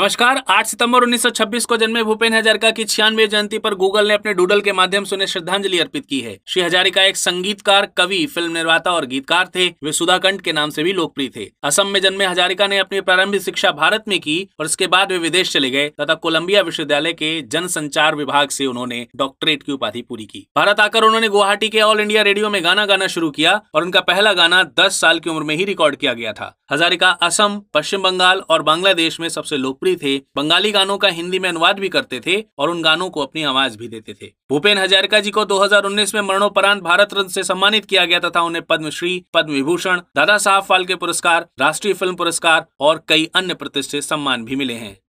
नमस्कार 8 सितंबर 1926 को जन्मे भूपेन हजारिका की छियानवे जयंती पर गूगल ने अपने डूडल के माध्यम से उन्हें श्रद्धांजलि अर्पित की है श्री हजारिका एक संगीतकार कवि फिल्म निर्माता और गीतकार थे वे सुधाकंड के नाम से भी लोकप्रिय थे असम में जन्मे हजारिका ने अपनी प्रारंभिक शिक्षा भारत में की और इसके बाद वे विदेश चले गए तथा कोलम्बिया विश्वविद्यालय के जनसंचार विभाग से उन्होंने डॉक्टरेट की उपाधि पूरी की भारत आकर उन्होंने गुवाहाटी के ऑल इंडिया रेडियो में गाना गाना शुरू किया और उनका पहला गाना दस साल की उम्र में ही रिकॉर्ड किया गया था हजारिका असम पश्चिम बंगाल और बांग्लादेश में सबसे लोकप्रिय लोकप्रिय थे बंगाली गानों का हिंदी में अनुवाद भी करते थे और उन गानों को अपनी आवाज भी देते थे भूपेन हजारिका जी को 2019 में मरणोपरांत भारत रत्न से सम्मानित किया गया तथा उन्हें पद्मश्री पद्म विभूषण दादा साहब फाल्के पुरस्कार राष्ट्रीय फिल्म पुरस्कार और कई अन्य प्रतिष्ठित सम्मान भी मिले हैं